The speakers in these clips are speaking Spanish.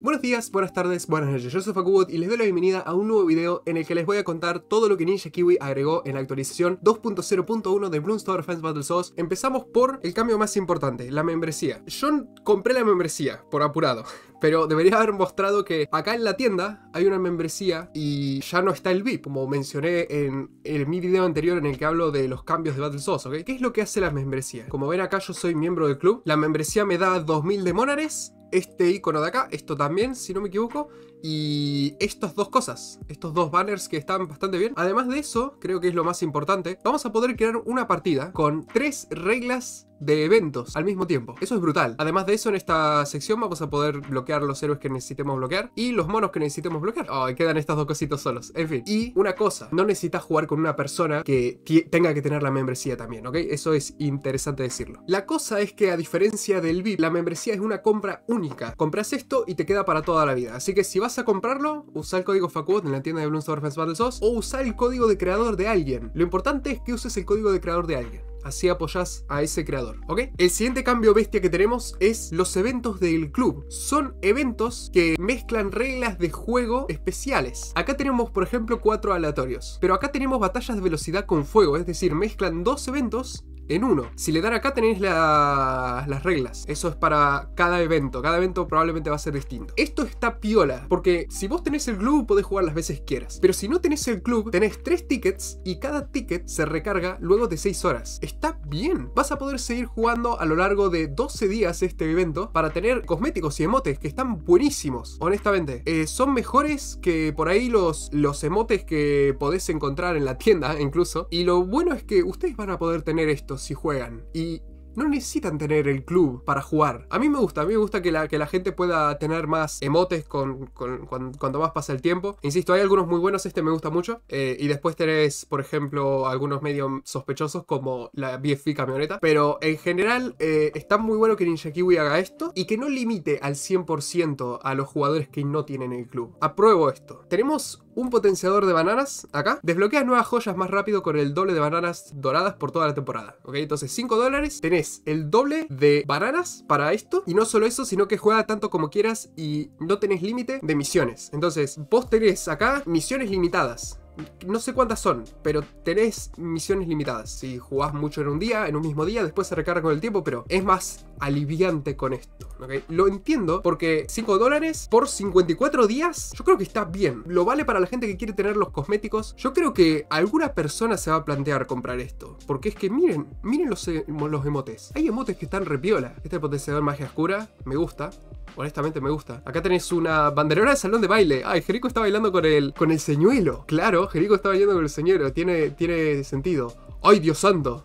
Buenos días, buenas tardes, buenas noches, yo soy Fakubot y les doy la bienvenida a un nuevo video en el que les voy a contar todo lo que Ninja Kiwi agregó en la actualización 2.0.1 de Bloomstar Fans Battle Empezamos por el cambio más importante, la membresía. Yo compré la membresía, por apurado, pero debería haber mostrado que acá en la tienda hay una membresía y ya no está el VIP, como mencioné en, mi video anterior en el que hablo de los cambios de Battle Souls, ¿ok? ¿Qué es lo que hace la membresía? Como ven acá yo soy miembro del club, la membresía me da 2000 de monares, este icono de acá, esto también, si no me equivoco, y estas dos cosas, estos dos banners que están bastante bien. Además de eso, creo que es lo más importante, vamos a poder crear una partida con tres reglas de eventos al mismo tiempo. Eso es brutal. Además de eso, en esta sección vamos a poder bloquear los héroes que necesitemos bloquear y los monos que necesitemos bloquear. ah quedan estos dos cositas solos. En fin. Y una cosa, no necesitas jugar con una persona que tenga que tener la membresía también, ¿ok? Eso es interesante decirlo. La cosa es que a diferencia del VIP, la membresía es una compra única. Compras esto y te queda para toda la vida. Así que si vas a comprarlo, usar el código facu en la tienda de Bloomstar Defense Battle o usar el código de creador de alguien. Lo importante es que uses el código de creador de alguien así apoyás a ese creador, ¿ok? El siguiente cambio bestia que tenemos es los eventos del club. Son eventos que mezclan reglas de juego especiales. Acá tenemos, por ejemplo, cuatro aleatorios, pero acá tenemos batallas de velocidad con fuego, es decir, mezclan dos eventos en uno. Si le dan acá tenéis las reglas. Eso es para cada evento. Cada evento probablemente va a ser distinto. Esto está piola, porque si vos tenés el club podés jugar las veces quieras. Pero si no tenés el club, tenés tres tickets y cada ticket se recarga luego de 6 horas. Está bien. Vas a poder seguir jugando a lo largo de 12 días este evento para tener cosméticos y emotes que están buenísimos. Honestamente, eh, son mejores que por ahí los, los emotes que podés encontrar en la tienda incluso. Y lo bueno es que ustedes van a poder tener estos si juegan. Y no necesitan tener el club para jugar. A mí me gusta, a mí me gusta que la, que la gente pueda tener más emotes con, cuando más pasa el tiempo. Insisto, hay algunos muy buenos, este me gusta mucho. Eh, y después tenés, por ejemplo, algunos medio sospechosos como la BFI camioneta. Pero en general eh, está muy bueno que Ninja Kiwi haga esto y que no limite al 100% a los jugadores que no tienen el club. Apruebo esto. Tenemos un potenciador de bananas acá. Desbloqueas nuevas joyas más rápido con el doble de bananas doradas por toda la temporada. ¿Ok? Entonces 5 dólares, tenés el doble de bananas para esto. Y no solo eso, sino que juega tanto como quieras y no tenés límite de misiones. Entonces vos tenés acá misiones limitadas no sé cuántas son, pero tenés misiones limitadas. Si jugás mucho en un día, en un mismo día, después se recarga con el tiempo, pero es más aliviante con esto. Lo entiendo porque 5 dólares por 54 días, yo creo que está bien. Lo vale para la gente que quiere tener los cosméticos. Yo creo que alguna persona se va a plantear comprar esto. Porque es que miren, miren los, los emotes. Hay emotes que están repiola. Este potenciador magia oscura, me gusta honestamente me gusta. Acá tenés una banderera de salón de baile. Ay, Jerico está bailando con el, con el señuelo. Claro, Jerico está bailando con el señuelo. Tiene, tiene sentido. ¡Ay, Dios santo!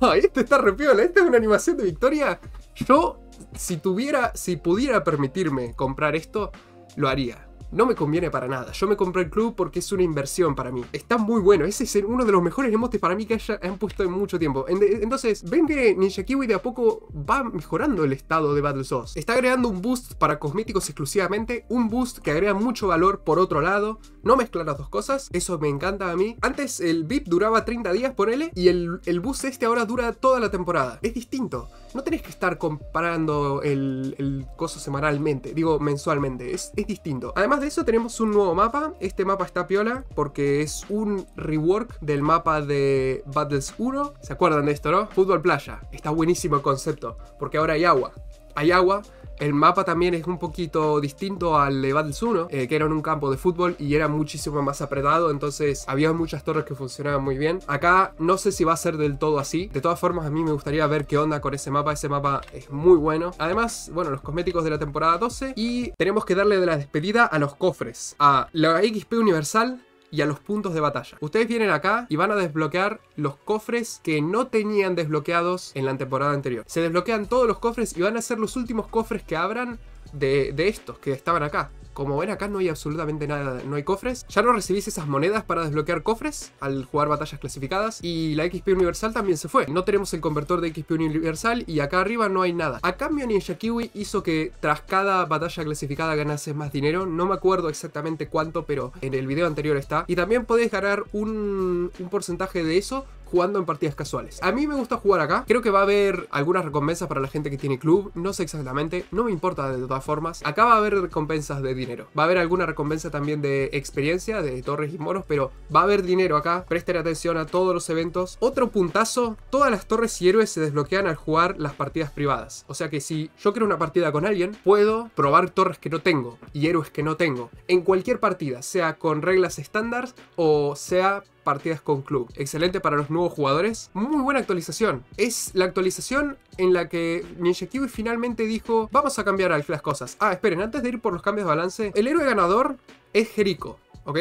¡Ay, este está re ¿Esta es una animación de Victoria? Yo, si tuviera, si pudiera permitirme comprar esto, lo haría no me conviene para nada. Yo me compré el club porque es una inversión para mí. Está muy bueno. Ese es uno de los mejores emotes para mí que haya, han puesto en mucho tiempo. Entonces, ven que Ninja Kiwi de a poco va mejorando el estado de Battle Souls. Está agregando un boost para cosméticos exclusivamente. Un boost que agrega mucho valor por otro lado. No mezcla las dos cosas. Eso me encanta a mí. Antes el VIP duraba 30 días, ponele. Y el boost este ahora dura toda la temporada. Es distinto no tenés que estar comparando el, el coso semanalmente, digo mensualmente, es, es, distinto. Además de eso tenemos un nuevo mapa, este mapa está piola porque es un rework del mapa de Battles 1, ¿se acuerdan de esto, no? Fútbol playa, está buenísimo el concepto, porque ahora hay agua, hay agua, el mapa también es un poquito distinto al de Battles 1, eh, que era un campo de fútbol y era muchísimo más apretado, entonces había muchas torres que funcionaban muy bien. Acá no sé si va a ser del todo así, de todas formas a mí me gustaría ver qué onda con ese mapa, ese mapa es muy bueno. Además, bueno, los cosméticos de la temporada 12 y tenemos que darle de la despedida a los cofres, a la XP Universal, y a los puntos de batalla. Ustedes vienen acá y van a desbloquear los cofres que no tenían desbloqueados en la temporada anterior. Se desbloquean todos los cofres y van a ser los últimos cofres que abran de, estos que estaban acá. Como ven acá no hay absolutamente nada, no hay cofres. Ya no recibís esas monedas para desbloquear cofres al jugar batallas clasificadas. Y la XP universal también se fue. No tenemos el convertor de XP universal y acá arriba no hay nada. A cambio Ninja Kiwi hizo que tras cada batalla clasificada ganases más dinero. No me acuerdo exactamente cuánto, pero en el video anterior está. Y también podés ganar un, un porcentaje de eso jugando en partidas casuales. A mí me gusta jugar acá, creo que va a haber algunas recompensas para la gente que tiene club, no sé exactamente, no me importa de todas formas. Acá va a haber recompensas de dinero, va a haber alguna recompensa también de experiencia, de torres y moros, pero va a haber dinero acá, presten atención a todos los eventos. Otro puntazo, todas las torres y héroes se desbloquean al jugar las partidas privadas, o sea que si yo creo una partida con alguien, puedo probar torres que no tengo y héroes que no tengo, en cualquier partida, sea con reglas estándar o sea partidas con club. Excelente para los nuevos jugadores. Muy buena actualización. Es la actualización en la que Ninja finalmente dijo, vamos a cambiar las cosas. Ah, esperen, antes de ir por los cambios de balance, el héroe ganador es Jerico, ¿ok?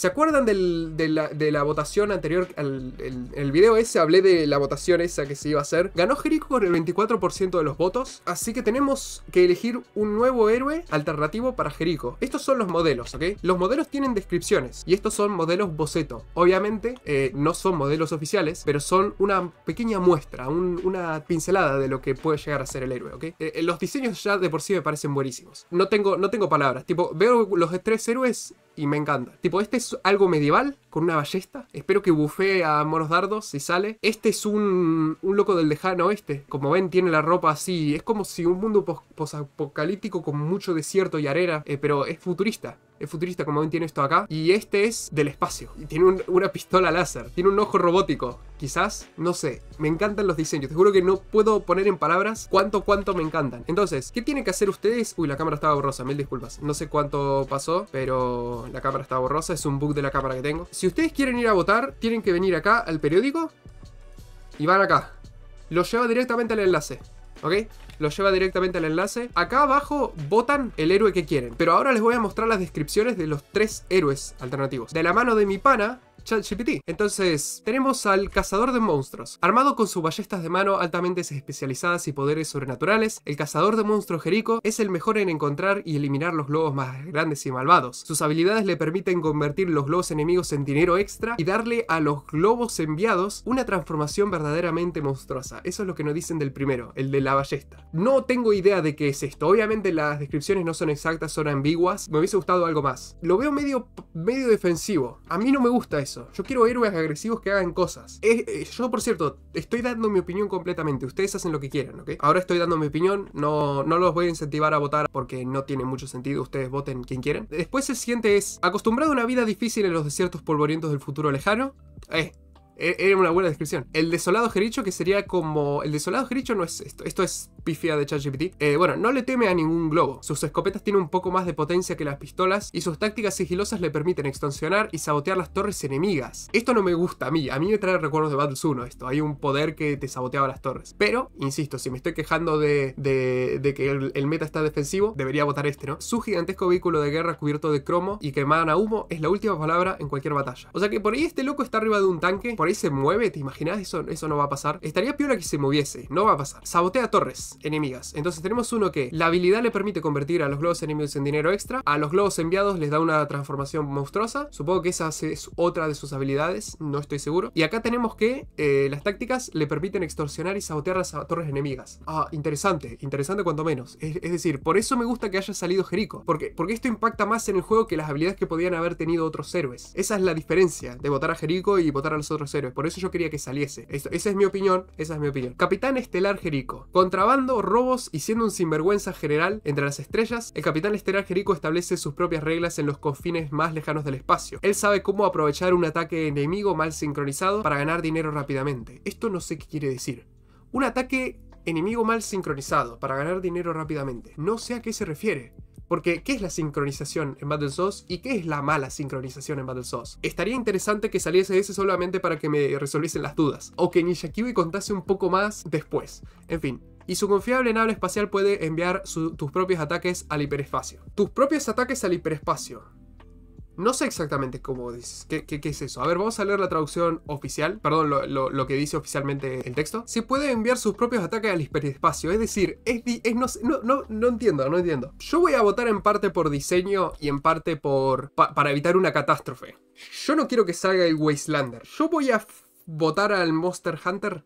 ¿Se acuerdan de, la, votación anterior? Al, el, video ese hablé de la votación esa que se iba a hacer. Ganó Jericho con el 24% de los votos. Así que tenemos que elegir un nuevo héroe alternativo para Jericho. Estos son los modelos, ¿ok? Los modelos tienen descripciones. Y estos son modelos boceto. Obviamente eh, no son modelos oficiales, pero son una pequeña muestra, una pincelada de lo que puede llegar a ser el héroe, ¿ok? Eh, eh, los diseños ya de por sí me parecen buenísimos. No tengo, no tengo palabras. Tipo, veo los tres héroes y me encanta. Tipo, este es algo medieval con una ballesta. Espero que bufee a monos dardos si sale. Este es un, un loco del lejano oeste. Como ven, tiene la ropa así. Es como si un mundo posapocalíptico con mucho desierto y arena, eh, pero es futurista es futurista, como ven tiene esto acá. Y este es del espacio, y tiene una pistola láser, tiene un ojo robótico, quizás, no sé. Me encantan los diseños, te juro que no puedo poner en palabras cuánto, cuánto me encantan. Entonces, ¿qué tienen que hacer ustedes? Uy, la cámara estaba borrosa, mil disculpas. No sé cuánto pasó, pero la cámara estaba borrosa, es un bug de la cámara que tengo. Si ustedes quieren ir a votar, tienen que venir acá al periódico y van acá. Los lleva directamente al enlace. ¿Ok? los lleva directamente al enlace. Acá abajo votan el héroe que quieren. Pero ahora les voy a mostrar las descripciones de los tres héroes alternativos. De la mano de mi pana, entonces, tenemos al cazador de monstruos. Armado con sus ballestas de mano altamente especializadas y poderes sobrenaturales, el cazador de monstruos Jerico es el mejor en encontrar y eliminar los globos más grandes y malvados. Sus habilidades le permiten convertir los globos enemigos en dinero extra y darle a los globos enviados una transformación verdaderamente monstruosa. Eso es lo que nos dicen del primero, el de la ballesta. No tengo idea de qué es esto. Obviamente las descripciones no son exactas, son ambiguas. Me hubiese gustado algo más. Lo veo medio, medio defensivo. A mí no me gusta eso. Yo quiero héroes agresivos que hagan cosas. Eh, yo, por cierto, estoy dando mi opinión completamente. Ustedes hacen lo que quieran, ¿ok? Ahora estoy dando mi opinión. No, no los voy a incentivar a votar porque no tiene mucho sentido. Ustedes voten quien quieran Después el siguiente es, acostumbrado a una vida difícil en los desiertos polvorientos del futuro lejano. Eh, e-, era una buena descripción. El desolado Jericho, que sería como. El desolado Jericho no es esto. Esto es pifia de ChatGPT. Eh, bueno, no le teme a ningún globo. Sus escopetas tienen un poco más de potencia que las pistolas. Y sus tácticas sigilosas le permiten extorsionar y sabotear las torres enemigas. Esto no me gusta a mí. A mí me trae recuerdos de Battles 1 esto. Hay un poder que te saboteaba las torres. Pero, insisto, si me estoy quejando de, de, que el, meta está defensivo, debería votar este, ¿no? Su gigantesco vehículo de guerra cubierto de cromo y quemada a humo es la última palabra en cualquier batalla. O sea que por ahí este loco está arriba de un tanque por ahí se mueve, ¿te imaginas? Eso, eso no va a pasar. Estaría peor que se moviese, no va a pasar. Sabotea torres enemigas. Entonces tenemos uno que la habilidad le permite convertir a los globos enemigos en dinero extra, a los globos enviados les da una transformación monstruosa, supongo que esa es otra de sus habilidades, no estoy seguro. Y acá tenemos que eh, las tácticas le permiten extorsionar y sabotear las torres enemigas. Ah, interesante, interesante cuanto menos. Es, decir, por eso me gusta que haya salido Jerico, porque, porque esto impacta más en el juego que las habilidades que podían haber tenido otros héroes. Esa es la diferencia de votar a Jerico y votar a los otros por eso yo quería que saliese. esa es mi opinión, esa es mi opinión. Capitán Estelar Jerico. Contrabando, robos y siendo un sinvergüenza general entre las estrellas, el Capitán Estelar Jerico establece sus propias reglas en los confines más lejanos del espacio. Él sabe cómo aprovechar un ataque enemigo mal sincronizado para ganar dinero rápidamente. Esto no sé qué quiere decir. Un ataque enemigo mal sincronizado para ganar dinero rápidamente. No sé a qué se refiere. Porque, ¿qué es la sincronización en Battle y qué es la mala sincronización en Battle Estaría interesante que saliese ese solamente para que me resolviesen las dudas, o que Nishakiwi contase un poco más después. En fin, y su confiable nave espacial puede enviar tus propios ataques al hiperespacio. Tus propios ataques al hiperespacio. No sé exactamente cómo dices. ¿Qué, es eso? A ver, vamos a leer la traducción oficial. Perdón, lo, que dice oficialmente el texto. Se puede enviar sus propios ataques al hiperespacio. Es decir, es, no, no, no, entiendo, no entiendo. Yo voy a votar en parte por diseño y en parte por. para evitar una catástrofe. Yo no quiero que salga el Wastelander. Yo voy a votar al Monster Hunter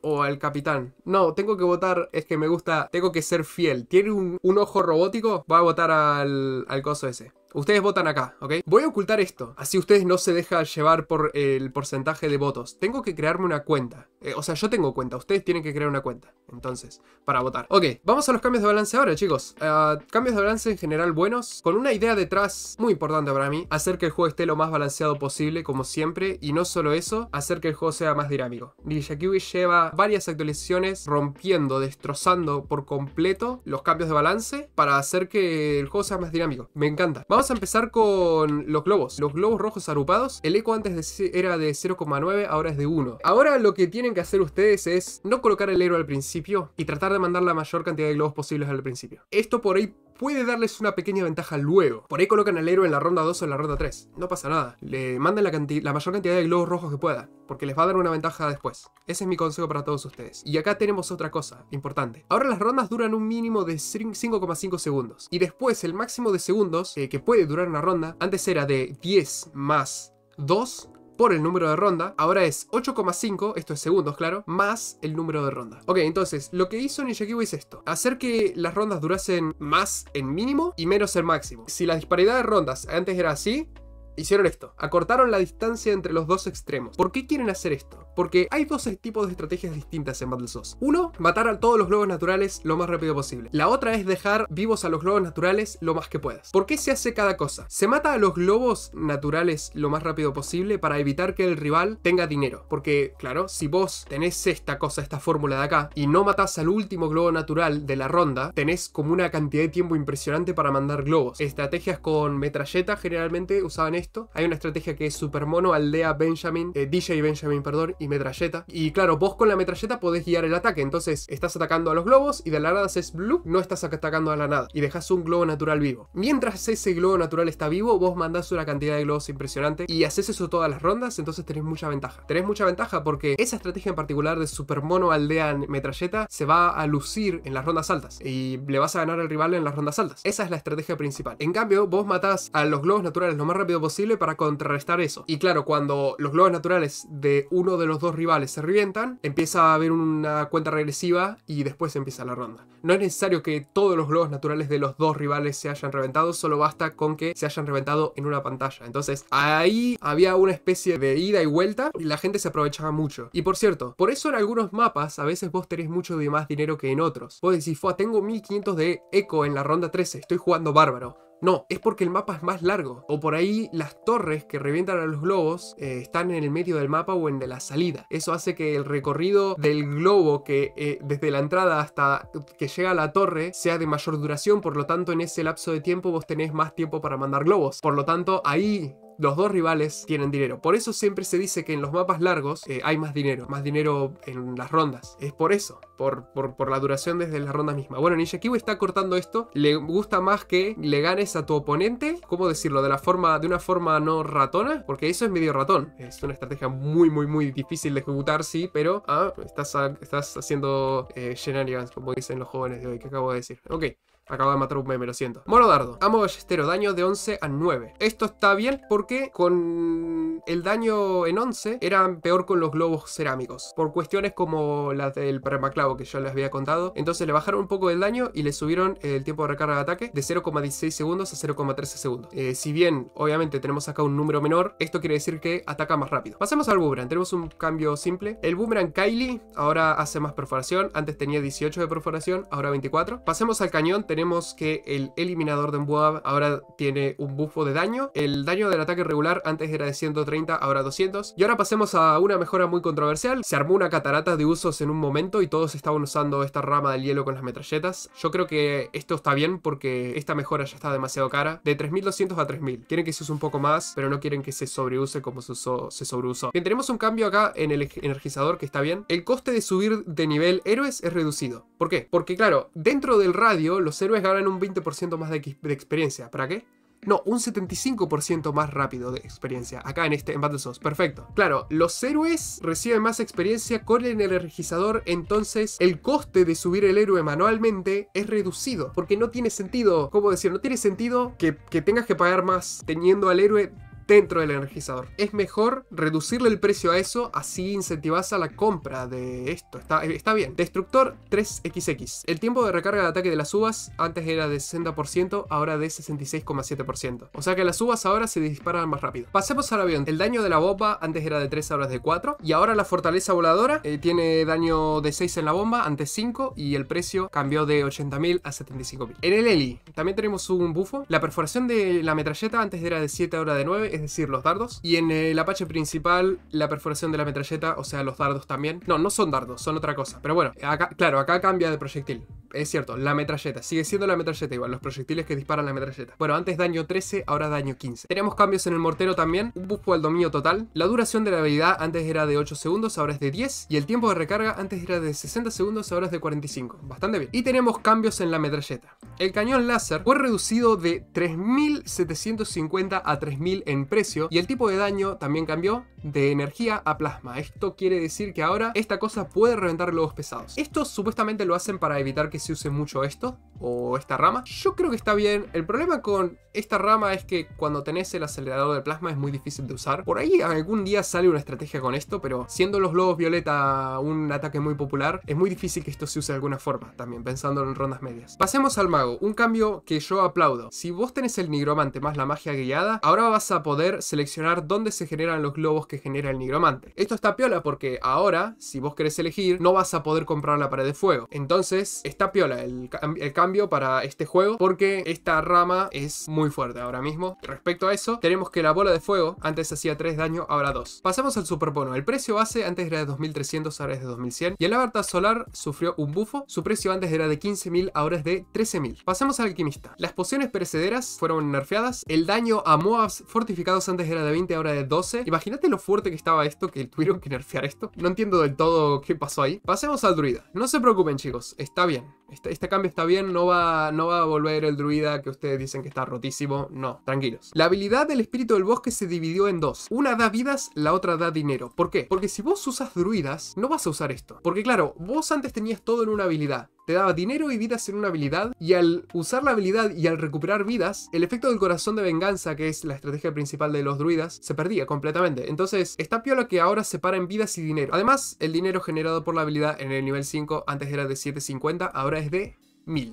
o al capitán. No, tengo que votar, es que me gusta, tengo que ser fiel. Tiene un, ojo robótico, va a votar al, al coso ese. Ustedes votan acá, ¿ok? Voy a ocultar esto, así ustedes no se dejan llevar por el porcentaje de votos. Tengo que crearme una cuenta. Eh, o sea, yo tengo cuenta, ustedes tienen que crear una cuenta. Entonces, para votar. Ok, vamos a los cambios de balance ahora, chicos. Ah, cambios de balance en general buenos, con una idea detrás muy importante para mí. Hacer que el juego esté lo más balanceado posible, como siempre. Y no solo eso, hacer que el juego sea más dinámico. Kiwi lleva varias actualizaciones rompiendo, destrozando por completo los cambios de balance para hacer que el juego sea más dinámico. Me encanta. Vamos Vamos a empezar con los globos. Los globos rojos agrupados. El eco antes era de 0,9, ahora es de 1. Ahora lo que tienen que hacer ustedes es no colocar el héroe al principio y tratar de mandar la mayor cantidad de globos posibles al principio. Esto por ahí puede darles una pequeña ventaja luego. Por ahí colocan al héroe en la ronda 2 o en la ronda 3. No pasa nada. Le mandan la, mayor cantidad de globos rojos que pueda, porque les va a dar una ventaja después. Ese es mi consejo para todos ustedes. Y acá tenemos otra cosa importante. Ahora las rondas duran un mínimo de 5,5 segundos. Y después el máximo de segundos eh, que puede durar una ronda, antes era de 10 más 2 por el número de ronda, ahora es 8,5, esto es segundos, claro, más el número de ronda. Ok, entonces, lo que hizo Nishikiwi es esto, hacer que las rondas durasen más en mínimo y menos en máximo. Si la disparidad de rondas antes era así, hicieron esto, acortaron la distancia entre los dos extremos. ¿Por qué quieren hacer esto? Porque hay dos tipos de estrategias distintas en Battle Sauce. Uno, matar a todos los globos naturales lo más rápido posible. La otra es dejar vivos a los globos naturales lo más que puedas. ¿Por qué se hace cada cosa? Se mata a los globos naturales lo más rápido posible para evitar que el rival tenga dinero. Porque, claro, si vos tenés esta cosa, esta fórmula de acá, y no matás al último globo natural de la ronda, tenés como una cantidad de tiempo impresionante para mandar globos. Estrategias con metralleta generalmente usaban esto. Hay una estrategia que es super mono, Aldea, Benjamin, eh, DJ Benjamin, perdón, y metralleta. Y claro, vos con la metralleta podés guiar el ataque, entonces estás atacando a los globos y de la nada haces blue, no estás atacando a la nada y dejas un globo natural vivo. Mientras ese globo natural está vivo, vos mandás una cantidad de globos impresionante y haces eso todas las rondas, entonces tenés mucha ventaja. Tenés mucha ventaja porque esa estrategia en particular de super mono aldea metralleta se va a lucir en las rondas altas y le vas a ganar al rival en las rondas altas. Esa es la estrategia principal. En cambio, vos matás a los globos naturales lo más rápido posible para contrarrestar eso. Y claro, cuando los globos naturales de uno de los los dos rivales se revientan, empieza a haber una cuenta regresiva y después empieza la ronda. No es necesario que todos los globos naturales de los dos rivales se hayan reventado, solo basta con que se hayan reventado en una pantalla. Entonces ahí había una especie de ida y vuelta y la gente se aprovechaba mucho. Y por cierto, por eso en algunos mapas a veces vos tenés mucho de más dinero que en otros. Vos decís, Fua, tengo 1500 de eco en la ronda 13, estoy jugando bárbaro no, es porque el mapa es más largo. O por ahí las torres que revientan a los globos eh, están en el medio del mapa o en de la salida. Eso hace que el recorrido del globo que eh, desde la entrada hasta que llega a la torre sea de mayor duración. Por lo tanto, en ese lapso de tiempo vos tenés más tiempo para mandar globos. Por lo tanto, ahí los dos rivales tienen dinero. Por eso siempre se dice que en los mapas largos eh, hay más dinero, más dinero en las rondas. Es por eso, por, por, la duración desde las rondas misma. Bueno, Ninja está cortando esto. Le gusta más que le ganes a tu oponente, ¿cómo decirlo? De, la forma, de una forma no ratona, porque eso es medio ratón. Es una estrategia muy, muy, muy difícil de ejecutar, sí, pero ah, estás, estás haciendo eh, shenanigans, como dicen los jóvenes de hoy, que acabo de decir. Ok. Acabo de matar un meme, lo siento. Moro dardo. Amo ballestero. Daño de 11 a 9. Esto está bien porque con el daño en 11 era peor con los globos cerámicos. Por cuestiones como las del permaclavo que ya les había contado. Entonces le bajaron un poco el daño y le subieron el tiempo de recarga de ataque de 0,16 segundos a 0,13 segundos. Eh, si bien, obviamente, tenemos acá un número menor, esto quiere decir que ataca más rápido. Pasemos al boomerang. Tenemos un cambio simple. El boomerang Kylie ahora hace más perforación. Antes tenía 18 de perforación, ahora 24. Pasemos al cañón tenemos que el eliminador de Emboab ahora tiene un buffo de daño. El daño del ataque regular antes era de 130, ahora 200. Y ahora pasemos a una mejora muy controversial. Se armó una catarata de usos en un momento y todos estaban usando esta rama del hielo con las metralletas. Yo creo que esto está bien porque esta mejora ya está demasiado cara. De 3200 a 3000. Quieren que se use un poco más, pero no quieren que se sobreuse como se, usó, se sobreusó. Bien, tenemos un cambio acá en el energizador que está bien. El coste de subir de nivel héroes es reducido. ¿Por qué? Porque claro, dentro del radio los héroes ganan un 20% más de, experiencia. ¿Para qué? No, un 75% más rápido de experiencia acá en este en Battle Source. Perfecto. Claro, los héroes reciben más experiencia con el energizador, entonces el coste de subir el héroe manualmente es reducido, porque no tiene sentido, ¿cómo decir? No tiene sentido que, que tengas que pagar más teniendo al héroe dentro del energizador. Es mejor reducirle el precio a eso, así incentivas a la compra de esto. Está, eh, bien. Destructor 3XX. El tiempo de recarga de ataque de las uvas antes era de 60%, ahora de 66,7%. O sea que las uvas ahora se disparan más rápido. Pasemos al avión. El daño de la bomba antes era de 3, ahora de 4. Y ahora la fortaleza voladora eh, tiene daño de 6 en la bomba, antes 5. Y el precio cambió de 80.000 a 75.000. En el Eli también tenemos un bufo. La perforación de la metralleta antes era de 7, ahora de 9 es decir, los dardos. Y en el Apache principal, la perforación de la metralleta, o sea, los dardos también. No, no son dardos, son otra cosa. Pero bueno, acá, claro, acá cambia de proyectil es cierto, la metralleta. Sigue siendo la metralleta igual, los proyectiles que disparan la metralleta. Bueno, antes daño 13, ahora daño 15. Tenemos cambios en el mortero también, un buffo al dominio total. La duración de la habilidad antes era de 8 segundos, ahora es de 10. Y el tiempo de recarga antes era de 60 segundos, ahora es de 45. Bastante bien. Y tenemos cambios en la metralleta. El cañón láser fue reducido de 3.750 a 3.000 en precio. Y el tipo de daño también cambió de energía a plasma. Esto quiere decir que ahora esta cosa puede reventar globos pesados. Esto supuestamente lo hacen para evitar que se use mucho esto o esta rama. Yo creo que está bien. El problema con esta rama es que cuando tenés el acelerador de plasma es muy difícil de usar. Por ahí algún día sale una estrategia con esto, pero siendo los globos violeta un ataque muy popular, es muy difícil que esto se use de alguna forma, también pensando en rondas medias. Pasemos al mago, un cambio que yo aplaudo. Si vos tenés el nigromante más la magia guiada, ahora vas a poder seleccionar dónde se generan los globos que genera el nigromante. Esto está piola porque ahora, si vos querés elegir, no vas a poder comprar la pared de fuego. Entonces, está piola el cambio para este juego porque esta rama es muy fuerte ahora mismo. Respecto a eso, tenemos que la bola de fuego antes hacía 3 daño, ahora 2. Pasamos al superpono. El precio base antes era de 2300, ahora es de 2100. Y el avatar solar sufrió un bufo. Su precio antes era de 15000, ahora es de 13000. Pasamos al alquimista. Las pociones perecederas fueron nerfeadas. El daño a Moabs fortificados antes era de 20, ahora de 12. Imagínate lo fuerte que estaba esto, que tuvieron que nerfear esto. No entiendo del todo qué pasó ahí. Pasemos al druida. No se preocupen chicos, está bien. Este, este, cambio está bien, no va, no va a volver el druida que ustedes dicen que está rotísimo, no, tranquilos. La habilidad del espíritu del bosque se dividió en dos, una da vidas, la otra da dinero. ¿Por qué? Porque si vos usas druidas, no vas a usar esto. Porque claro, vos antes tenías todo en una habilidad, te daba dinero y vidas en una habilidad, y al usar la habilidad y al recuperar vidas, el efecto del corazón de venganza, que es la estrategia principal de los druidas, se perdía completamente. Entonces, está piola que ahora separa en vidas y dinero. Además, el dinero generado por la habilidad en el nivel 5 antes era de 750, ahora es de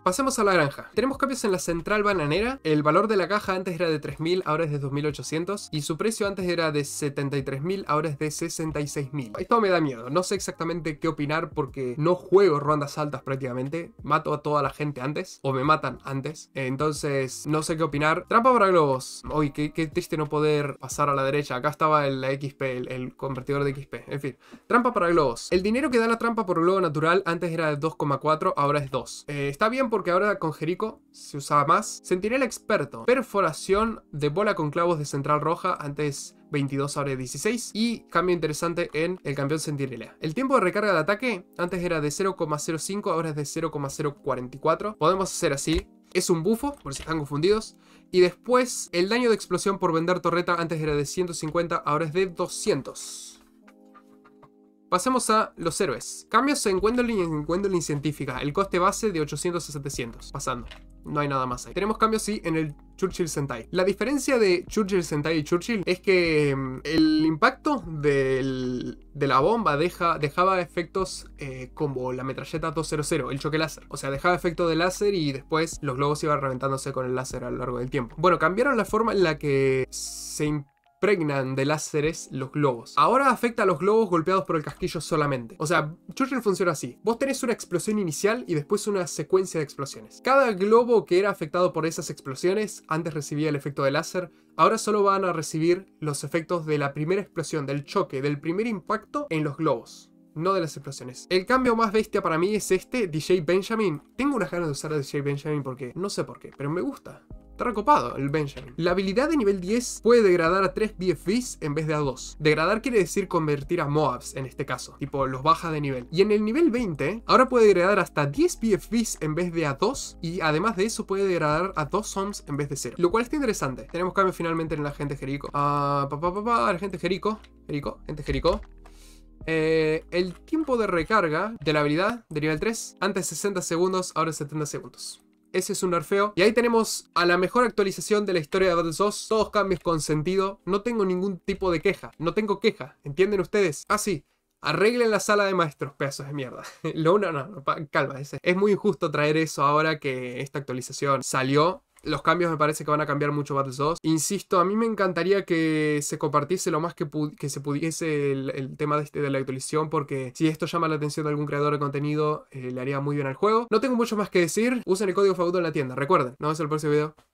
Pasemos a la granja. Tenemos cambios en la central bananera. El valor de la caja antes era de 3000, ahora es de 2800. Y su precio antes era de 73.000, ahora es de 66.000. Esto me da miedo. No sé exactamente qué opinar porque no juego rondas altas prácticamente. Mato a toda la gente antes. O me matan antes. Entonces, no sé qué opinar. Trampa para globos. Uy, qué, triste no poder pasar a la derecha. Acá estaba el XP, el, convertidor de XP. En fin. Trampa para globos. El dinero que da la trampa por globo natural antes era de 2,4, ahora es 2. Está bien porque ahora con Jerico se usaba más. Centinela experto. Perforación de bola con clavos de central roja. Antes 22 ahora 16 y cambio interesante en el campeón sentinela. El tiempo de recarga de ataque antes era de 0,05 ahora es de 0,044. Podemos hacer así. Es un bufo, por si están confundidos. Y después, el daño de explosión por vender torreta antes era de 150, ahora es de 200. Pasemos a los héroes. Cambios en Gwendolyn y en Gwendolyn científica. El coste base de 800 a 700. Pasando. No hay nada más ahí. Tenemos cambios, sí, en el Churchill Sentai. La diferencia de Churchill Sentai y Churchill es que em, el impacto de la bomba deja, dejaba efectos eh, como la metralleta 200, el choque láser. O sea, dejaba efecto de láser y después los globos iban reventándose con el láser a lo largo del tiempo. Bueno, cambiaron la forma en la que se pregnan de láseres los globos. Ahora afecta a los globos golpeados por el casquillo solamente. O sea, Churchill funciona así. Vos tenés una explosión inicial y después una secuencia de explosiones. Cada globo que era afectado por esas explosiones, antes recibía el efecto de láser, ahora solo van a recibir los efectos de la primera explosión, del choque, del primer impacto en los globos no de las explosiones. El cambio más bestia para mí es este, DJ Benjamin. Tengo unas ganas de usar a DJ Benjamin porque no sé por qué, pero me gusta. Está recopado el Benjamin. La habilidad de nivel 10 puede degradar a 3 BFBs en vez de a 2. Degradar quiere decir convertir a Moabs en este caso, tipo los baja de nivel. Y en el nivel 20, ahora puede degradar hasta 10 BFBs en vez de a 2 y además de eso puede degradar a 2 homs en vez de 0. Lo cual está interesante. Tenemos cambio finalmente en la gente Jerico. Ah, agente gente Jerico. Jerico, gente Jerico. Eh, el tiempo de recarga de la habilidad de nivel 3, antes 60 segundos, ahora 70 segundos ese es un arfeo Y ahí tenemos a la mejor actualización de la historia de Battle 2, todos cambios con sentido, no tengo ningún tipo de queja, no tengo queja, ¿entienden ustedes? Ah, sí. Arreglen la sala de maestros, pedazos de mierda. Lo uno, no, no, calma, es muy injusto traer eso ahora que esta actualización salió los cambios me parece que van a cambiar mucho Battles 2. Insisto, a mí me encantaría que se compartiese lo más que, se pudiese el, tema este, de, la actualización, porque si esto llama la atención de algún creador de contenido, eh, le haría muy bien al juego. No tengo mucho más que decir. Usen el código Faudo en la tienda. Recuerden, nos vemos en el próximo video.